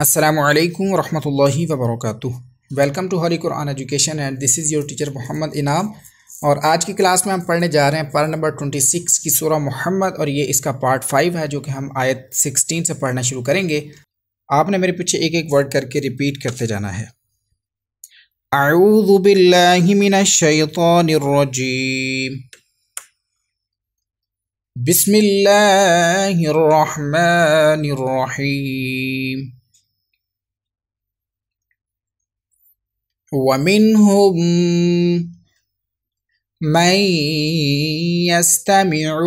Assalamualaikum warahmatullahi wabarakatuh. Welcome to Holy Quran Education and this is your teacher Mohammad इनाम और आज की क्लास में हम पढ़ने जा रहे हैं पार नंबर 26 की सूरह मोहम्मद और ये इसका पार्ट 5 है जो कि हम आयत 16 से पढ़ना शुरू करेंगे आपने मेरे पीछे एक एक वर्ड करके रिपीट करते जाना है बिस्मिल्लाहिर्रहमानिर्रहीम ومنهم من يستمع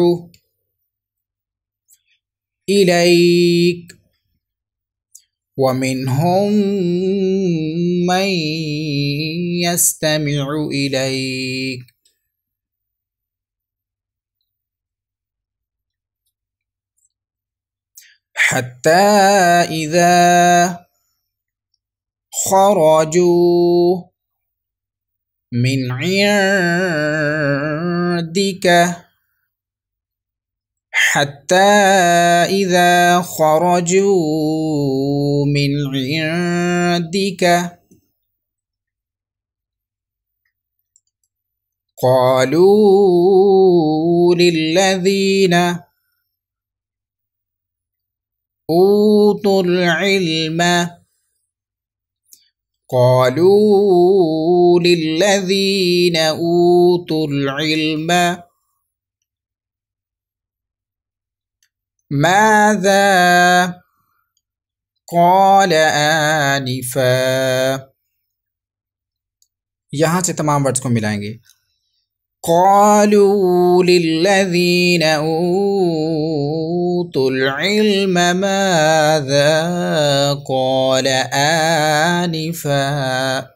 إليك ومنهم من يستمع إليك حتى إذا خرجوا من عندك حتى إذا خرجوا من عندك قالوا للذين أوتوا العلم قالوا للذين اوتوا العلم ماذا قال آنفا سے تمام ورڈز کو ملائیں گے قالوا للذين أوتوا أوتوا العلم ماذا قال آنفا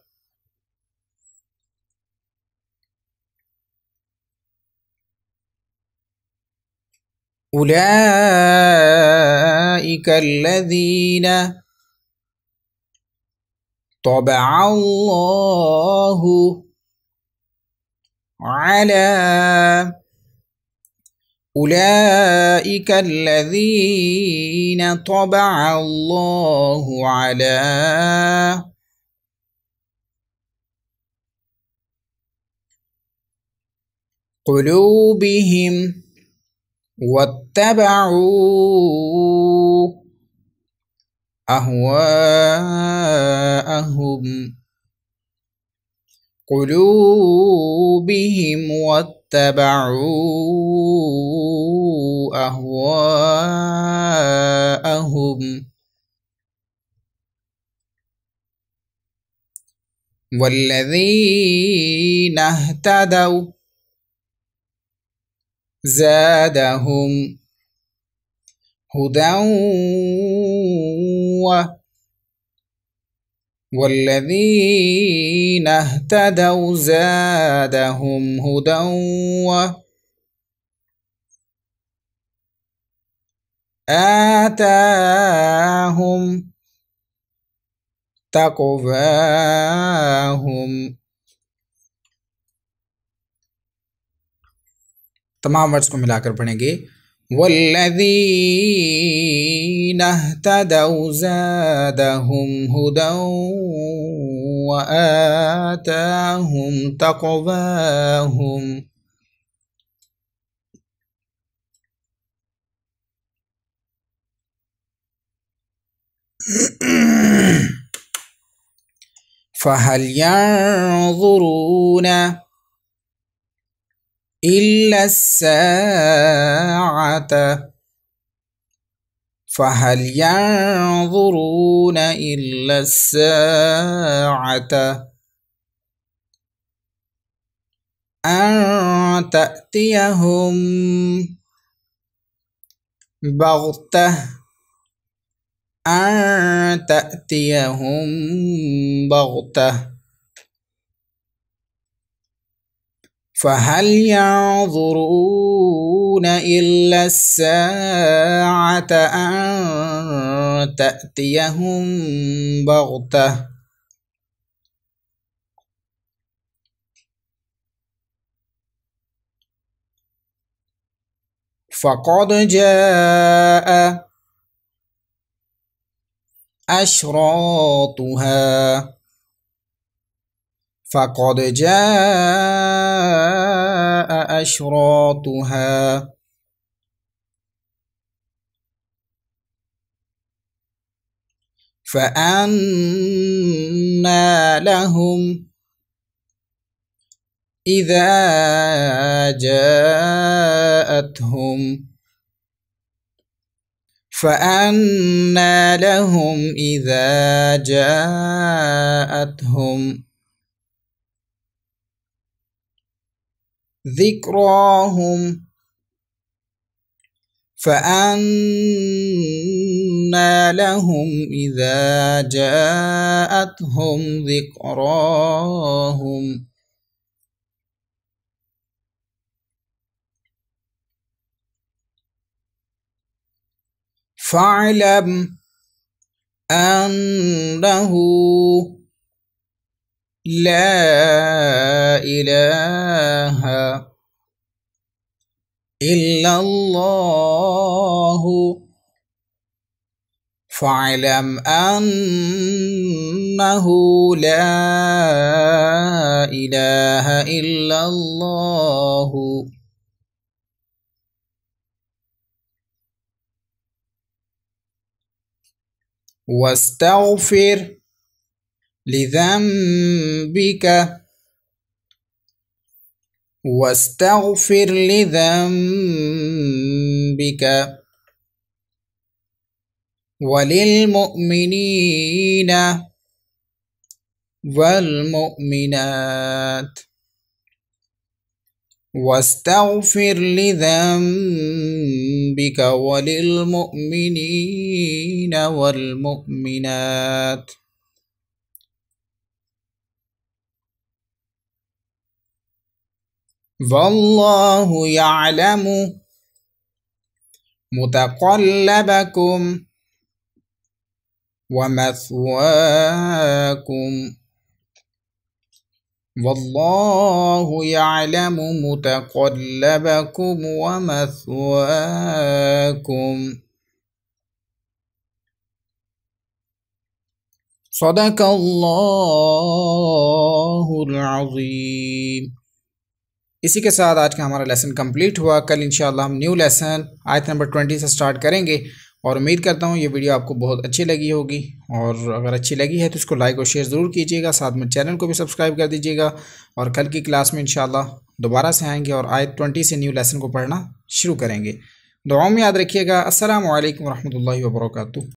أولئك الذين طبع الله على أولئك الذين طبع الله على قلوبهم واتبعوا أهواءهم قلوبهم واتبعوا أهواءهم والذين اهتدوا زادهم هدى والذين اهتدوا زادهم هدى آتاهم تقواهم तमाम वर्ड्स को मिलाकर पढ़ेंगे والذين اهتدوا زادهم هدى وآتاهم تقواهم فهل ينظرون إلا الساعة فهل ينظرون إلا الساعة أن تأتيهم بغته أن تأتيهم بغتة فهل ينظرون إلا الساعة أن تأتيهم بغتة فقد جاء أشراطها فقد جاء أشراطها فأنا لهم إذا جاءتهم فأنى لهم إذا جاءتهم ذكراهم فأنى لهم إذا جاءتهم ذكراهم فاعلم أنه لا إله إلا الله فاعلم أنه لا إله إلا الله واستغفر لذنبك واستغفر لذنبك وللمؤمنين والمؤمنات واستغفر لذنبك وللمؤمنين والمؤمنات والله يعلم متقلبكم ومثواكم والله يعلم متقلبكم ومثواكم صدق الله العظيم इसी के साथ आज का हमारा लेसन कंप्लीट हुआ कल इंशाल्लाह हम न्यू लेसन आयत नंबर ट्वेंटी से स्टार्ट करेंगे और उम्मीद करता हूँ ये वीडियो आपको बहुत अच्छी लगी होगी और अगर अच्छी लगी है तो इसको लाइक और शेयर ज़रूर कीजिएगा साथ में चैनल को भी सब्सक्राइब कर दीजिएगा और कल की क्लास में इंशाल्लाह दोबारा से आएंगे और आयत ट्वेंटी से न्यू लेसन को पढ़ना शुरू करेंगे दुआओं में याद रखिएगा असल वरहमल वर्का